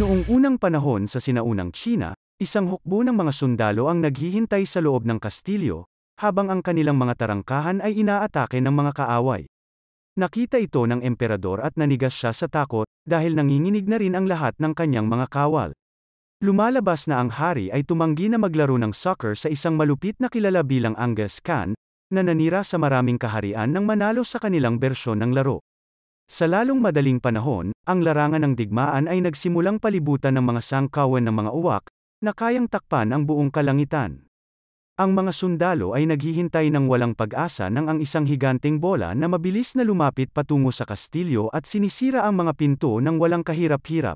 Noong unang panahon sa sinaunang China, isang hukbo ng mga sundalo ang naghihintay sa loob ng kastilyo, habang ang kanilang mga tarangkahan ay inaatake ng mga kaaway. Nakita ito ng emperador at nanigas siya sa takot, dahil nanginginig na rin ang lahat ng kanyang mga kawal. Lumalabas na ang hari ay tumanggi na maglaro ng soccer sa isang malupit na kilala bilang Angus Khan, na nanira sa maraming kaharian nang manalo sa kanilang bersyon ng laro. Sa lalong madaling panahon, ang larangan ng digmaan ay nagsimulang palibutan ng mga sangkawan ng mga uwak, na kayang takpan ang buong kalangitan. Ang mga sundalo ay naghihintay ng walang pag-asa ng ang isang higanteng bola na mabilis na lumapit patungo sa kastilyo at sinisira ang mga pinto ng walang kahirap-hirap.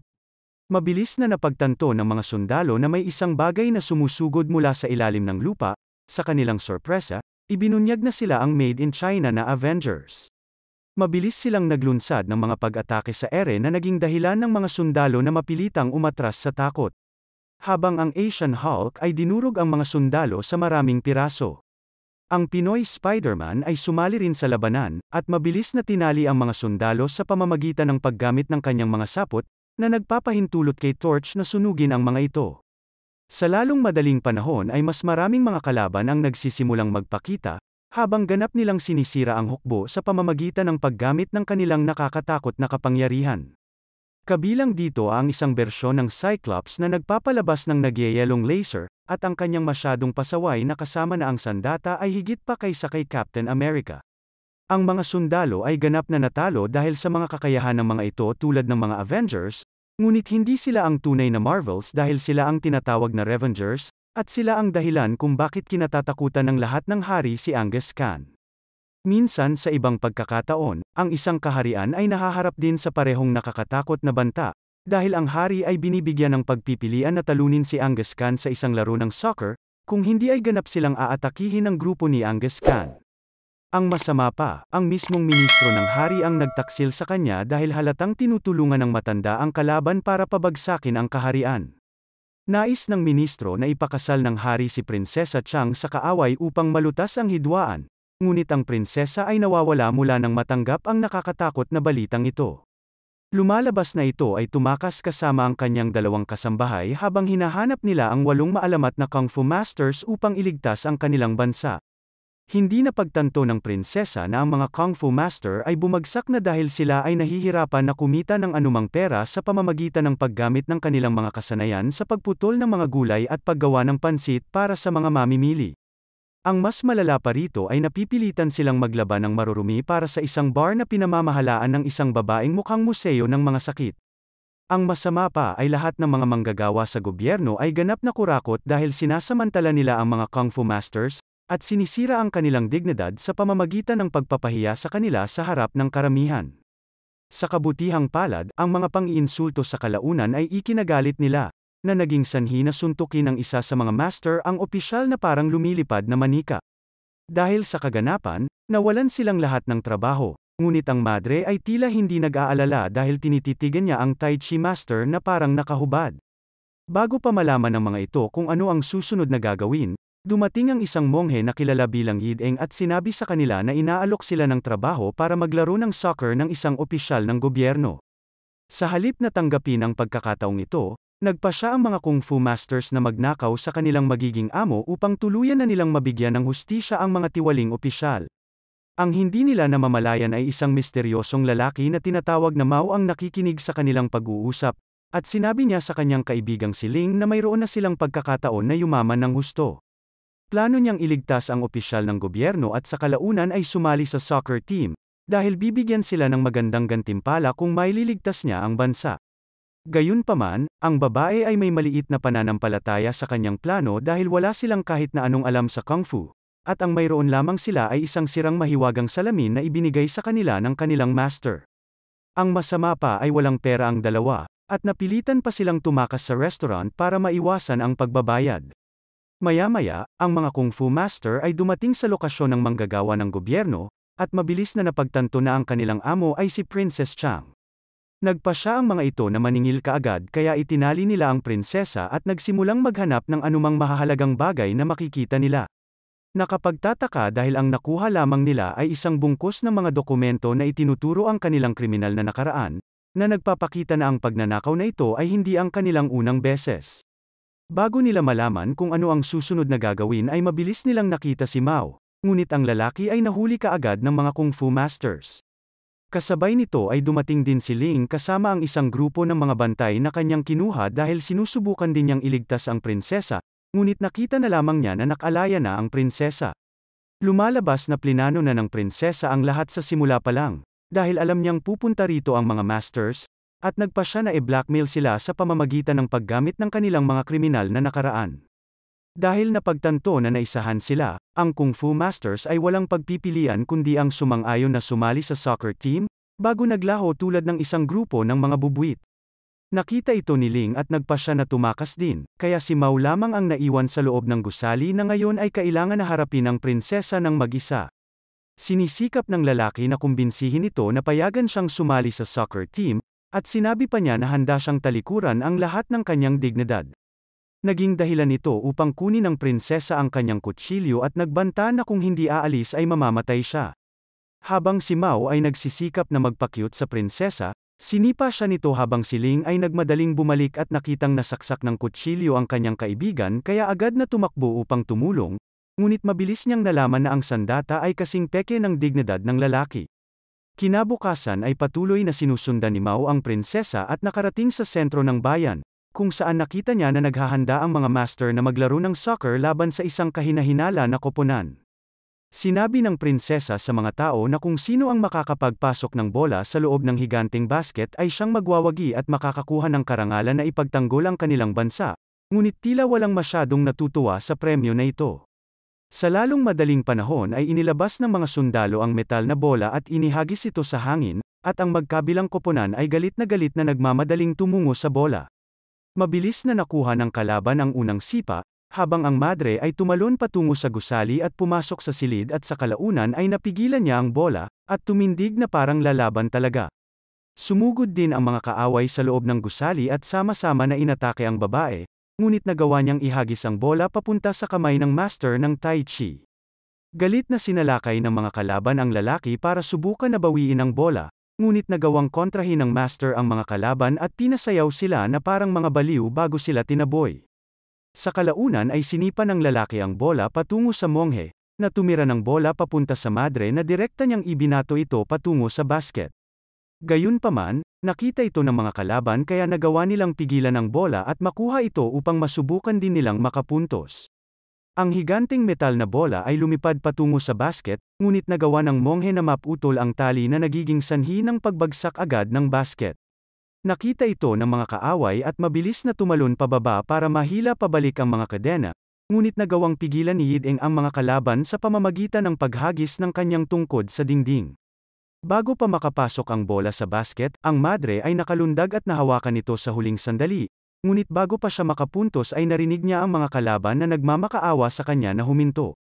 Mabilis na napagtanto ng mga sundalo na may isang bagay na sumusugod mula sa ilalim ng lupa, sa kanilang sorpresa, ibinunyag na sila ang made in China na Avengers. Mabilis silang naglunsad ng mga pag-atake sa ere na naging dahilan ng mga sundalo na mapilitang umatras sa takot. Habang ang Asian Hulk ay dinurog ang mga sundalo sa maraming piraso. Ang Pinoy Spider-Man ay sumali rin sa labanan, at mabilis na tinali ang mga sundalo sa pamamagitan ng paggamit ng kanyang mga sapot, na nagpapahintulot kay Torch na sunugin ang mga ito. Sa lalong madaling panahon ay mas maraming mga kalaban ang nagsisimulang magpakita, habang ganap nilang sinisira ang hukbo sa pamamagitan ng paggamit ng kanilang nakakatakot na kapangyarihan. Kabilang dito ang isang bersyon ng Cyclops na nagpapalabas ng nagyayelong laser, at ang kanyang masyadong pasaway na kasama na ang sandata ay higit pa kaysa kay Captain America. Ang mga sundalo ay ganap na natalo dahil sa mga kakayahan ng mga ito tulad ng mga Avengers, ngunit hindi sila ang tunay na Marvels dahil sila ang tinatawag na Revengers, at sila ang dahilan kung bakit kinatatakutan ng lahat ng hari si Angus Khan. Minsan sa ibang pagkakataon, ang isang kaharian ay nahaharap din sa parehong nakakatakot na banta, dahil ang hari ay binibigyan ng pagpipilian na talunin si Angus Khan sa isang laro ng soccer, kung hindi ay ganap silang aatakihin ng grupo ni Angus Khan. Ang masama pa, ang mismong ministro ng hari ang nagtaksil sa kanya dahil halatang tinutulungan ng matanda ang kalaban para pabagsakin ang kaharian. Nais ng ministro na ipakasal ng hari si Prinsesa Chang sa kaaway upang malutas ang hidwaan, ngunit ang prinsesa ay nawawala mula nang matanggap ang nakakatakot na balitang ito. Lumalabas na ito ay tumakas kasama ang kanyang dalawang kasambahay habang hinahanap nila ang walong maalamat na Kung Fu Masters upang iligtas ang kanilang bansa. Hindi napagtanto ng prinsesa na ang mga kung fu master ay bumagsak na dahil sila ay nahihirapan na kumita ng anumang pera sa pamamagitan ng paggamit ng kanilang mga kasanayan sa pagputol ng mga gulay at paggawa ng pansit para sa mga mamimili. Ang mas malala pa rito ay napipilitan silang maglaban ng marurumi para sa isang bar na pinamamahalaan ng isang babaeng mukhang museo ng mga sakit. Ang masama pa ay lahat ng mga manggagawa sa gobyerno ay ganap na kurakot dahil sinasamantala nila ang mga kung fu masters, at sinisira ang kanilang dignidad sa pamamagitan ng pagpapahiya sa kanila sa harap ng karamihan. Sa kabutihang palad, ang mga pang-iinsulto sa kalaunan ay ikinagalit nila, na naging sanhi na suntukin ng isa sa mga master ang opisyal na parang lumilipad na manika. Dahil sa kaganapan, nawalan silang lahat ng trabaho, ngunit ang madre ay tila hindi nag-aalala dahil tinititigan niya ang Tai Chi master na parang nakahubad. Bago pa malaman ng mga ito kung ano ang susunod na gagawin, Dumating ang isang monghe na kilala bilang Yideng at sinabi sa kanila na inaalok sila ng trabaho para maglaro ng soccer ng isang opisyal ng gobyerno. Sa halip na tanggapin ang pagkakataong ito, nagpa siya ang mga kung fu masters na magnakaw sa kanilang magiging amo upang tuluyan na nilang mabigyan ng hustisya ang mga tiwaling opisyal. Ang hindi nila namamalayan ay isang misteryosong lalaki na tinatawag na Mao ang nakikinig sa kanilang pag-uusap, at sinabi niya sa kanyang kaibigang si Ling na mayroon na silang pagkakataon na yumaman ng husto. Plano niyang iligtas ang opisyal ng gobyerno at sa kalaunan ay sumali sa soccer team, dahil bibigyan sila ng magandang gantimpala kung maililigtas niya ang bansa. Gayunpaman, ang babae ay may maliit na pananampalataya sa kanyang plano dahil wala silang kahit na anong alam sa kung fu, at ang mayroon lamang sila ay isang sirang mahiwagang salamin na ibinigay sa kanila ng kanilang master. Ang masama pa ay walang pera ang dalawa, at napilitan pa silang tumakas sa restaurant para maiwasan ang pagbabayad. Maya-maya, ang mga kung fu master ay dumating sa lokasyon ng manggagawa ng gobyerno, at mabilis na napagtanto na ang kanilang amo ay si Princess Chang. Nagpa siya ang mga ito na maningil kaagad kaya itinali nila ang prinsesa at nagsimulang maghanap ng anumang mahahalagang bagay na makikita nila. Nakapagtataka dahil ang nakuha lamang nila ay isang bungkus ng mga dokumento na itinuturo ang kanilang kriminal na nakaraan, na nagpapakita na ang pagnanakaw na ito ay hindi ang kanilang unang beses. Bago nila malaman kung ano ang susunod na gagawin ay mabilis nilang nakita si Mao, ngunit ang lalaki ay nahuli kaagad ng mga kung fu masters. Kasabay nito ay dumating din si Ling kasama ang isang grupo ng mga bantay na kanyang kinuha dahil sinusubukan din niyang iligtas ang prinsesa, ngunit nakita na lamang niya na nakalaya na ang prinsesa. Lumalabas na plinano na ng prinsesa ang lahat sa simula pa lang, dahil alam niyang pupunta rito ang mga masters, at nagpa siya na i-blackmail sila sa pamamagitan ng paggamit ng kanilang mga kriminal na nakaraan. Dahil napagtanto na naisahan sila, ang Kung Fu Masters ay walang pagpipilian kundi ang sumang-ayon na sumali sa soccer team, bago naglaho tulad ng isang grupo ng mga bubuit. Nakita ito ni Ling at nagpa siya na tumakas din, kaya si Mao lamang ang naiwan sa loob ng gusali na ngayon ay kailangan na harapin ang prinsesa ng mag-isa. Sinisikap ng lalaki na kumbinsihin ito na payagan siyang sumali sa soccer team, at sinabi pa niya na handa siyang talikuran ang lahat ng kanyang dignidad. Naging dahilan ito upang kunin ng prinsesa ang kanyang kutsilyo at nagbanta na kung hindi aalis ay mamamatay siya. Habang si Mao ay nagsisikap na magpakyut sa prinsesa, sinipa siya nito habang si Ling ay nagmadaling bumalik at nakitang nasaksak ng kutsilyo ang kanyang kaibigan kaya agad na tumakbo upang tumulong, ngunit mabilis niyang nalaman na ang sandata ay kasing peke ng dignidad ng lalaki. Kinabukasan ay patuloy na sinusundan ni Mao ang prinsesa at nakarating sa sentro ng bayan, kung saan nakita niya na naghahanda ang mga master na maglaro ng soccer laban sa isang kahinahinala na koponan. Sinabi ng prinsesa sa mga tao na kung sino ang makakapagpasok ng bola sa loob ng higanting basket ay siyang magwawagi at makakakuha ng karangalan na ipagtanggol ang kanilang bansa, ngunit tila walang masyadong natutuwa sa premyo na ito. Sa lalong madaling panahon ay inilabas ng mga sundalo ang metal na bola at inihagis ito sa hangin, at ang magkabilang koponan ay galit na galit na nagmamadaling tumungo sa bola. Mabilis na nakuha ng kalaban ang unang sipa, habang ang madre ay tumalon patungo sa gusali at pumasok sa silid at sa kalaunan ay napigilan niya ang bola, at tumindig na parang lalaban talaga. Sumugod din ang mga kaaway sa loob ng gusali at sama-sama na inatake ang babae, ngunit nagawa niyang ihagis ang bola papunta sa kamay ng master ng Tai Chi. Galit na sinalakay ng mga kalaban ang lalaki para subukan na bawiin ang bola, ngunit nagawang kontrahin ng master ang mga kalaban at pinasayaw sila na parang mga baliw bago sila tinaboy. Sa kalaunan ay sinipa ng lalaki ang bola patungo sa monghe, na tumira ng bola papunta sa madre na direkta niyang ibinato ito patungo sa basket. Gayunpaman, Nakita ito ng mga kalaban kaya nagawa nilang pigilan ang bola at makuha ito upang masubukan din nilang makapuntos. Ang higanting metal na bola ay lumipad patungo sa basket, ngunit nagawa ng monghe na maputol ang tali na nagiging sanhi ng pagbagsak agad ng basket. Nakita ito ng mga kaaway at mabilis na tumalon pababa para mahila pabalik ang mga kadena, ngunit nagawang pigilan ni Yideng ang mga kalaban sa pamamagitan ng paghagis ng kanyang tungkod sa dingding. Bago pa makapasok ang bola sa basket, ang madre ay nakalundag at nahawakan nito sa huling sandali. Ngunit bago pa siya makapuntos ay narinig niya ang mga kalaban na nagmamakaawa sa kanya na huminto.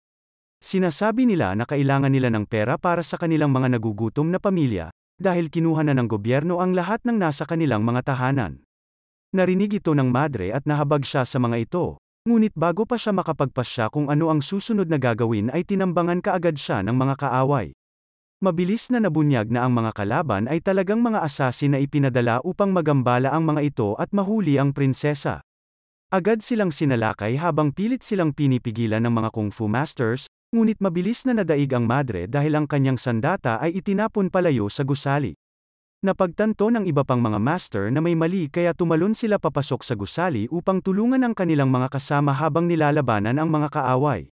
Sinasabi nila na kailangan nila ng pera para sa kanilang mga nagugutom na pamilya, dahil kinuha na ng gobyerno ang lahat ng nasa kanilang mga tahanan. Narinig ito ng madre at nahabag siya sa mga ito, Ngunit bago pa siya makapagpasya kung ano ang susunod na gagawin ay tinambangan kaagad siya ng mga kaaway. Mabilis na nabunyag na ang mga kalaban ay talagang mga asasin na ipinadala upang magambala ang mga ito at mahuli ang prinsesa. Agad silang sinalakay habang pilit silang pinipigilan ng mga kung fu masters, ngunit mabilis na nadaig ang madre dahil ang kanyang sandata ay itinapon palayo sa gusali. Napagtanto ng iba pang mga master na may mali kaya tumalon sila papasok sa gusali upang tulungan ang kanilang mga kasama habang nilalabanan ang mga kaaway.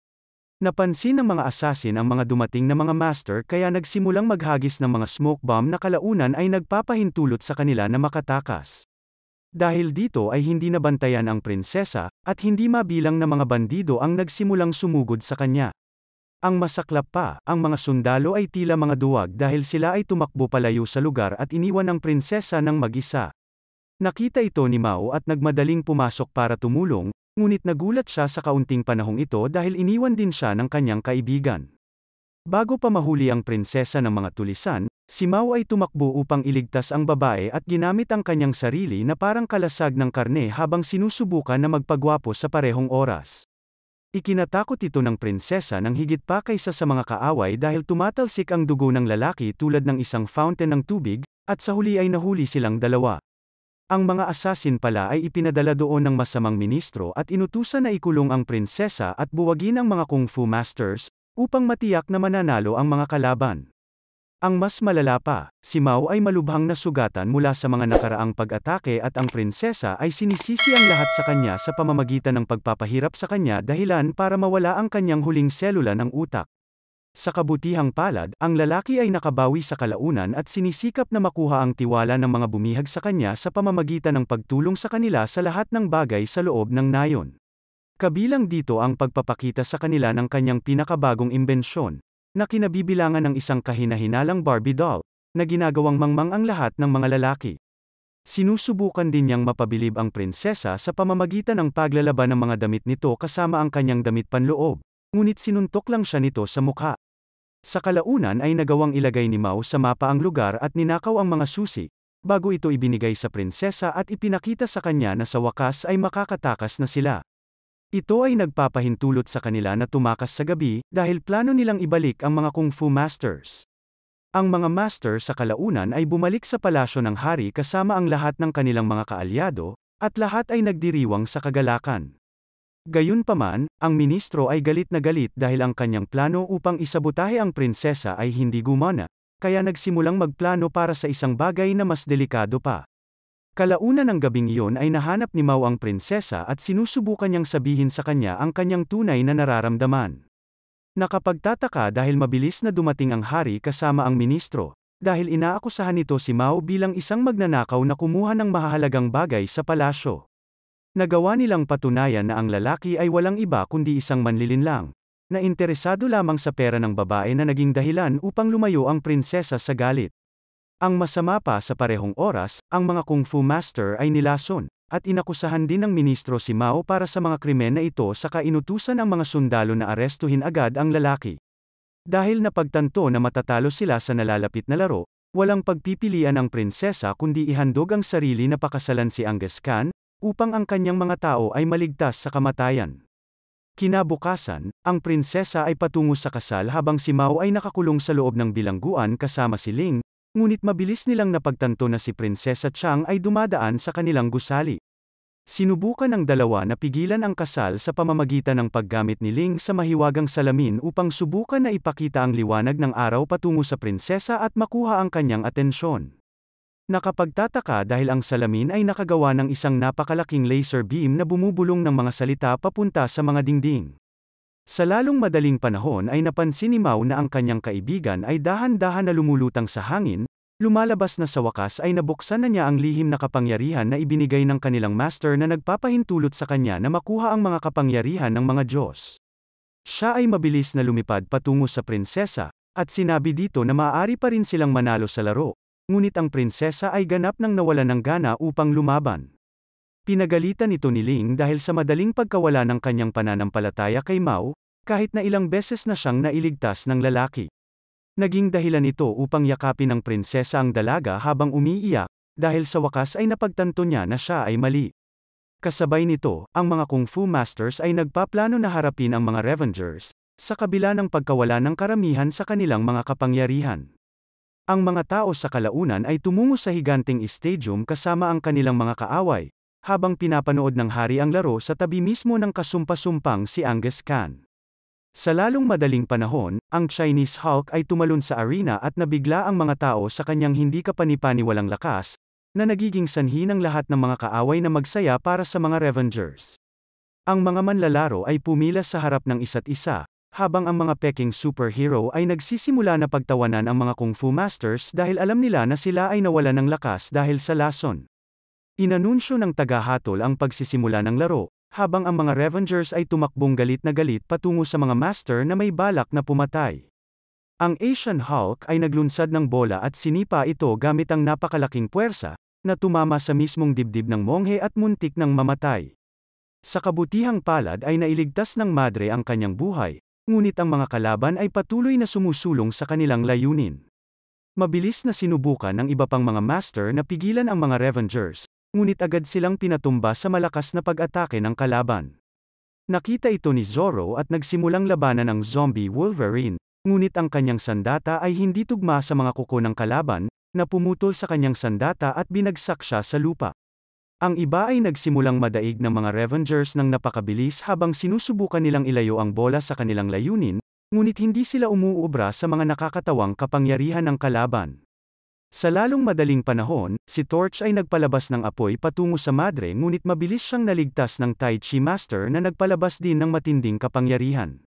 Napansin ng mga assassin ang mga dumating na mga master kaya nagsimulang maghagis ng mga smoke bomb na kalaunan ay nagpapahintulot sa kanila na makatakas. Dahil dito ay hindi nabantayan ang prinsesa, at hindi mabilang na mga bandido ang nagsimulang sumugod sa kanya. Ang masaklap pa, ang mga sundalo ay tila mga duwag dahil sila ay tumakbo palayo sa lugar at iniwan ang prinsesa ng mag-isa. Nakita ito ni Mao at nagmadaling pumasok para tumulong, Ngunit nagulat siya sa kaunting panahong ito dahil iniwan din siya ng kanyang kaibigan. Bago pa mahuli ang prinsesa ng mga tulisan, si Mao ay tumakbo upang iligtas ang babae at ginamit ang kanyang sarili na parang kalasag ng karne habang sinusubukan na magpagwapo sa parehong oras. Ikinatakot ito ng prinsesa ng higit pa kaysa sa mga kaaway dahil tumatalsik ang dugo ng lalaki tulad ng isang fountain ng tubig, at sa huli ay nahuli silang dalawa. Ang mga asasin pala ay ipinadala doon ng masamang ministro at inutusan na ikulong ang prinsesa at buwagin ang mga kung fu masters, upang matiyak na mananalo ang mga kalaban. Ang mas malala pa, si Mao ay malubhang nasugatan mula sa mga nakaraang pag-atake at ang prinsesa ay sinisisi ang lahat sa kanya sa pamamagitan ng pagpapahirap sa kanya dahilan para mawala ang kanyang huling selula ng utak. Sa kabutihang palad, ang lalaki ay nakabawi sa kalaunan at sinisikap na makuha ang tiwala ng mga bumihag sa kanya sa pamamagitan ng pagtulong sa kanila sa lahat ng bagay sa loob ng nayon. Kabilang dito ang pagpapakita sa kanila ng kanyang pinakabagong imbensyon, na kinabibilangan ng isang kahinahinalang Barbie doll, na ginagawang mangmang ang lahat ng mga lalaki. Sinusubukan din niyang mapabilib ang prinsesa sa pamamagitan ng paglalaban ng mga damit nito kasama ang kanyang damit panloob, ngunit sinuntok lang siya nito sa mukha. Sa kalaunan ay nagawang ilagay ni Mao sa mapa ang lugar at ninakaw ang mga susi, bago ito ibinigay sa prinsesa at ipinakita sa kanya na sa wakas ay makakatakas na sila. Ito ay nagpapahintulot sa kanila na tumakas sa gabi dahil plano nilang ibalik ang mga kung fu masters. Ang mga master sa kalaunan ay bumalik sa palasyo ng hari kasama ang lahat ng kanilang mga kaalyado, at lahat ay nagdiriwang sa kagalakan. Gayunpaman, ang ministro ay galit na galit dahil ang kanyang plano upang isabotahe ang prinsesa ay hindi gumana, kaya nagsimulang magplano para sa isang bagay na mas delikado pa. Kalauna ng gabing iyon ay nahanap ni Mao ang prinsesa at sinusubukan niyang sabihin sa kanya ang kanyang tunay na nararamdaman. Nakapagtataka dahil mabilis na dumating ang hari kasama ang ministro, dahil inaakusahan nito si Mao bilang isang magnanakaw na kumuha ng mahalagang bagay sa palasyo. Nagawa nilang patunayan na ang lalaki ay walang iba kundi isang manlilinlang, na interesado lamang sa pera ng babae na naging dahilan upang lumayo ang prinsesa sa galit. Ang masama pa sa parehong oras, ang mga kung fu master ay nilason, at inakusahan din ng ministro si Mao para sa mga krimen na ito saka inutusan ang mga sundalo na arestuhin agad ang lalaki. Dahil napagtanto na matatalo sila sa nalalapit na laro, walang pagpipilian ang prinsesa kundi ihandog ang sarili na pakasalan si Angas Khan, upang ang kanyang mga tao ay maligtas sa kamatayan. Kinabukasan, ang prinsesa ay patungo sa kasal habang si Mao ay nakakulong sa loob ng bilangguan kasama si Ling, ngunit mabilis nilang napagtanto na si Prinsesa Chang ay dumadaan sa kanilang gusali. Sinubukan ng dalawa na pigilan ang kasal sa pamamagitan ng paggamit ni Ling sa mahiwagang salamin upang subukan na ipakita ang liwanag ng araw patungo sa prinsesa at makuha ang kanyang atensyon. Nakapagtataka dahil ang salamin ay nakagawa ng isang napakalaking laser beam na bumubulong ng mga salita papunta sa mga dingding. Sa lalong madaling panahon ay napansin ni Mao na ang kanyang kaibigan ay dahan-dahan na lumulutang sa hangin, lumalabas na sa wakas ay nabuksan na niya ang lihim na kapangyarihan na ibinigay ng kanilang master na nagpapahintulot sa kanya na makuha ang mga kapangyarihan ng mga Diyos. Siya ay mabilis na lumipad patungo sa prinsesa, at sinabi dito na maaari pa rin silang manalo sa laro, ngunit ang prinsesa ay ganap nang nawalan ng gana upang lumaban. Pinagalitan ito ni Ling dahil sa madaling pagkawala ng kanyang pananampalataya kay Mao, kahit na ilang beses na siyang nailigtas ng lalaki. Naging dahilan ito upang yakapin ng prinsesa ang dalaga habang umiiyak, dahil sa wakas ay napagtanto niya na siya ay mali. Kasabay nito, ang mga kung fu masters ay nagpaplano na harapin ang mga Revengers, sa kabila ng pagkawala ng karamihan sa kanilang mga kapangyarihan. Ang mga tao sa kalaunan ay tumungo sa higanting stadium kasama ang kanilang mga kaaway, habang pinapanood ng hari ang laro sa tabi mismo ng kasumpasumpang si Angus Khan. Sa lalong madaling panahon, ang Chinese Hulk ay tumalon sa arena at nabigla ang mga tao sa kanyang hindi kapanipaniwalang lakas, na nagiging sanhi ng lahat ng mga kaaway na magsaya para sa mga Revengers. Ang mga manlalaro ay pumila sa harap ng isa't isa, habang ang mga peking superhero ay nagsisimula na pagtawanan ang mga kung fu masters dahil alam nila na sila ay nawala ng lakas dahil sa lason. Inanunsyo ng tagahatol ang pagsisimula ng laro, habang ang mga Revengers ay tumakbong galit na galit patungo sa mga master na may balak na pumatay. Ang Asian Hulk ay naglunsad ng bola at sinipa ito gamit ang napakalaking puwersa, na tumama sa mismong dibdib ng monghe at muntik ng mamatay. Sa kabutihang palad ay nailigtas ng madre ang kanyang buhay, Ngunit ang mga kalaban ay patuloy na sumusulong sa kanilang layunin. Mabilis na sinubukan ng iba pang mga master na pigilan ang mga Revengers, ngunit agad silang pinatumba sa malakas na pag-atake ng kalaban. Nakita ito ni Zoro at nagsimulang labanan ang zombie Wolverine, ngunit ang kanyang sandata ay hindi tugma sa mga kuko ng kalaban, na pumutol sa kanyang sandata at binagsak siya sa lupa. Ang iba ay nagsimulang madaig ng mga Revengers ng napakabilis habang sinusubukan nilang ilayo ang bola sa kanilang layunin, ngunit hindi sila umuubra sa mga nakakatawang kapangyarihan ng kalaban. Sa lalong madaling panahon, si Torch ay nagpalabas ng apoy patungo sa madre ngunit mabilis siyang naligtas ng Tai Chi Master na nagpalabas din ng matinding kapangyarihan.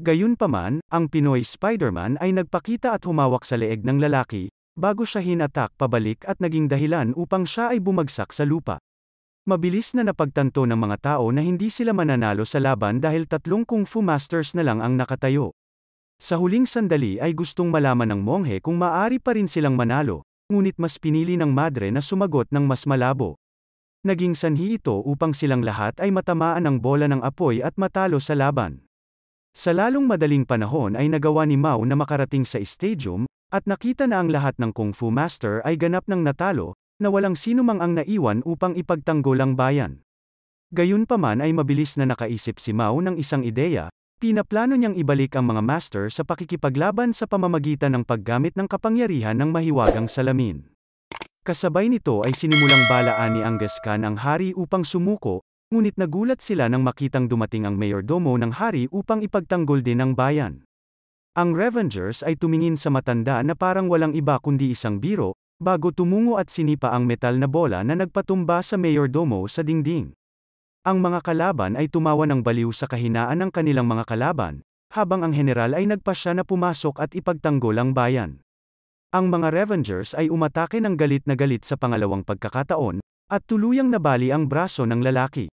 Gayunpaman, ang Pinoy Spider-Man ay nagpakita at humawak sa leeg ng lalaki, bago siya hinatak pabalik at naging dahilan upang siya ay bumagsak sa lupa. Mabilis na napagtanto ng mga tao na hindi sila mananalo sa laban dahil tatlong kung fu masters na lang ang nakatayo. Sa huling sandali ay gustong malaman ng monghe kung maaari pa rin silang manalo, ngunit mas pinili ng madre na sumagot ng mas malabo. Naging sanhi ito upang silang lahat ay matamaan ng bola ng apoy at matalo sa laban. Sa lalong madaling panahon ay nagawa ni Mao na makarating sa stadium, at nakita na ang lahat ng Kung Fu Master ay ganap ng natalo, na walang sinumang ang naiwan upang ipagtanggol ang bayan. Gayunpaman ay mabilis na nakaisip si Mao ng isang ideya, pinaplano niyang ibalik ang mga master sa pakikipaglaban sa pamamagitan ng paggamit ng kapangyarihan ng mahiwagang salamin. Kasabay nito ay sinimulang balaan ni Angus Khan ang hari upang sumuko, ngunit nagulat sila nang makitang dumating ang mayordomo ng hari upang ipagtanggol din ang bayan. Ang Revengers ay tumingin sa matanda na parang walang iba kundi isang biro, bago tumungo at sinipa ang metal na bola na nagpatumba sa mayordomo sa dingding. Ang mga kalaban ay tumawa ng baliw sa kahinaan ng kanilang mga kalaban, habang ang general ay nagpasya na pumasok at ipagtanggol ang bayan. Ang mga Revengers ay umatake ng galit na galit sa pangalawang pagkakataon, at tuluyang nabali ang braso ng lalaki.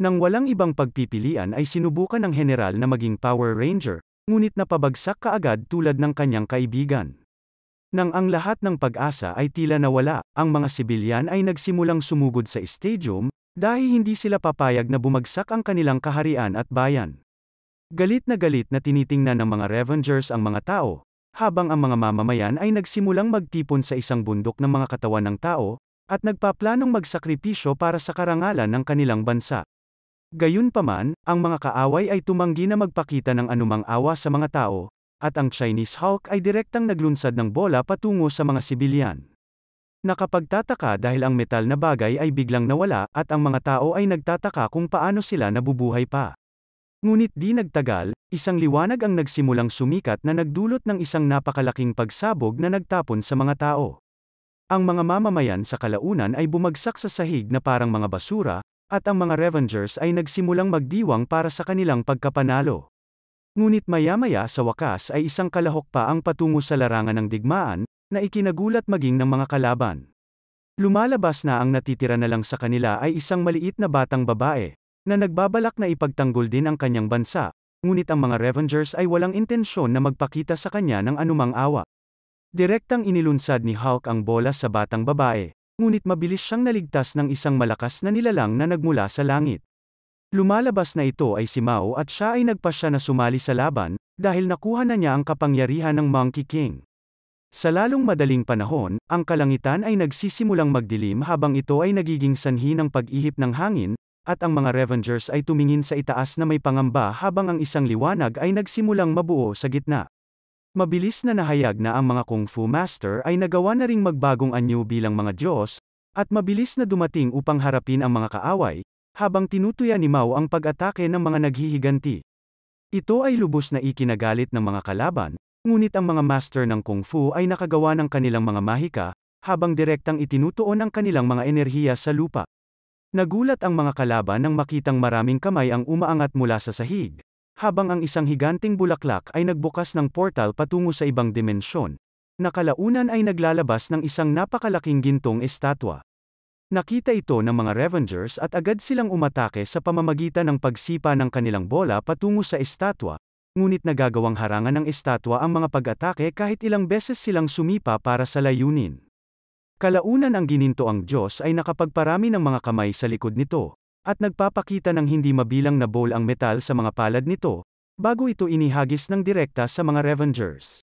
Nang walang ibang pagpipilian ay sinubukan ng general na maging Power Ranger, Ngunit napabagsak kaagad tulad ng kanyang kaibigan. Nang ang lahat ng pag-asa ay tila nawala, ang mga sibilyan ay nagsimulang sumugod sa stadium, dahil hindi sila papayag na bumagsak ang kanilang kaharian at bayan. Galit na galit na tinitingnan ng mga Revengers ang mga tao, habang ang mga mamamayan ay nagsimulang magtipon sa isang bundok ng mga katawan ng tao, at nagpaplanong magsakripisyo para sa karangalan ng kanilang bansa. Gayunpaman, ang mga kaaway ay tumanggi na magpakita ng anumang awa sa mga tao, at ang Chinese Hawk ay direktang naglunsad ng bola patungo sa mga sibilyan. Nakapagtataka dahil ang metal na bagay ay biglang nawala at ang mga tao ay nagtataka kung paano sila nabubuhay pa. Ngunit di nagtagal, isang liwanag ang nagsimulang sumikat na nagdulot ng isang napakalaking pagsabog na nagtapon sa mga tao. Ang mga mamamayan sa kalaunan ay bumagsak sa sahig na parang mga basura, at ang mga Revengers ay nagsimulang magdiwang para sa kanilang pagkapanalo. Ngunit maya-maya sa wakas ay isang kalahok pa ang patungo sa larangan ng digmaan, na ikinagulat maging ng mga kalaban. Lumalabas na ang natitira na lang sa kanila ay isang maliit na batang babae, na nagbabalak na ipagtanggol din ang kanyang bansa, ngunit ang mga Revengers ay walang intensyon na magpakita sa kanya ng anumang awa. Direktang inilunsad ni Hulk ang bola sa batang babae, Ngunit mabilis siyang naligtas ng isang malakas na nilalang na nagmula sa langit. Lumalabas na ito ay si Mao at siya ay nagpasya na sumali sa laban, dahil nakuha na niya ang kapangyarihan ng Monkey King. Sa lalong madaling panahon, ang kalangitan ay nagsisimulang magdilim habang ito ay nagiging sanhi ng pag-ihip ng hangin, at ang mga Revengers ay tumingin sa itaas na may pangamba habang ang isang liwanag ay nagsimulang mabuo sa gitna. Mabilis na nahayag na ang mga Kung Fu Master ay nagawa na ring magbagong anyo bilang mga Diyos, at mabilis na dumating upang harapin ang mga kaaway, habang tinutuya ni Mao ang pag-atake ng mga naghihiganti. Ito ay lubos na ikinagalit ng mga kalaban, ngunit ang mga master ng Kung Fu ay nakagawa ng kanilang mga mahika, habang direktang itinutuon ang kanilang mga enerhiya sa lupa. Nagulat ang mga kalaban nang makitang maraming kamay ang umaangat mula sa sahig, habang ang isang higanting bulaklak ay nagbukas ng portal patungo sa ibang dimensyon. Nakalaunan ay naglalabas ng isang napakalaking gintong estatwa. Nakita ito ng mga Revengers at agad silang umatake sa pamamagitan ng pagsipa ng kanilang bola patungo sa estatwa, ngunit nagagawang harangan ng estatwa ang mga pag-atake kahit ilang beses silang sumipa para sa layunin. Kalaunan ang gininto ang Diyos ay nakapagparami ng mga kamay sa likod nito, at nagpapakita ng hindi mabilang na bowl ang metal sa mga palad nito, bago ito inihagis ng direkta sa mga Revengers.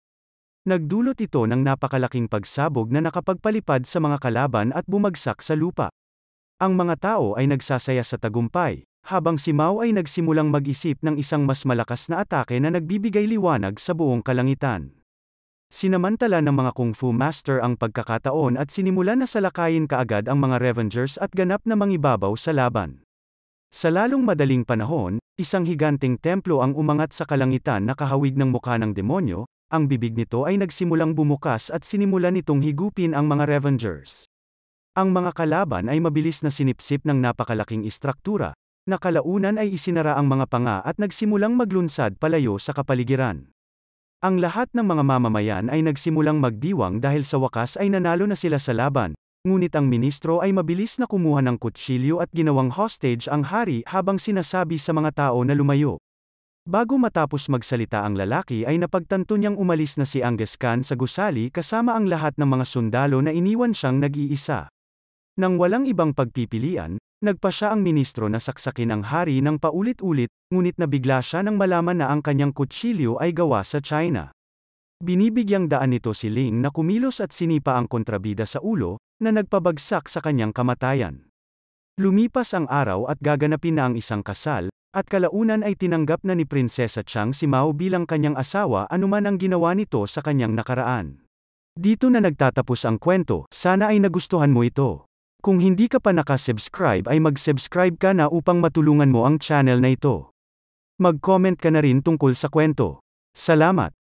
Nagdulot ito ng napakalaking pagsabog na nakapagpalipad sa mga kalaban at bumagsak sa lupa. Ang mga tao ay nagsasaya sa tagumpay, habang si Mao ay nagsimulang mag-isip ng isang mas malakas na atake na nagbibigay liwanag sa buong kalangitan. Sinamantala ng mga Kung Fu Master ang pagkakataon at sinimula na salakayin kaagad ang mga Revengers at ganap na mangibabaw sa laban. Sa lalong madaling panahon, isang higanteng templo ang umangat sa kalangitan na kahawig ng mukha ng demonyo, ang bibig nito ay nagsimulang bumukas at sinimulan itong higupin ang mga Revengers. Ang mga kalaban ay mabilis na sinipsip ng napakalaking istruktura, na kalaunan ay isinara ang mga panga at nagsimulang maglunsad palayo sa kapaligiran. Ang lahat ng mga mamamayan ay nagsimulang magdiwang dahil sa wakas ay nanalo na sila sa laban, Ngunit ang ministro ay mabilis na kumuha ng kutsilyo at ginawang hostage ang hari habang sinasabi sa mga tao na lumayo. Bago matapos magsalita ang lalaki ay napagtanto niyang umalis na si Angus Khan sa gusali kasama ang lahat ng mga sundalo na iniwan siyang nag-iisa. Nang walang ibang pagpipilian, nagpa siya ang ministro na saksakin ang hari ng paulit-ulit, ngunit nabigla siya nang malaman na ang kanyang kutsilyo ay gawa sa China. Binibigyang daan nito si Ling na kumilos at sinipa ang kontrabida sa ulo, na nagpabagsak sa kanyang kamatayan. Lumipas ang araw at gaganapin na ang isang kasal, at kalaunan ay tinanggap na ni Prinsesa Chang si Mao bilang kanyang asawa anuman ang ginawa nito sa kanyang nakaraan. Dito na nagtatapos ang kwento, sana ay nagustuhan mo ito. Kung hindi ka pa nakasubscribe ay mag-subscribe ka na upang matulungan mo ang channel na ito. Mag-comment ka na rin tungkol sa kwento. Salamat!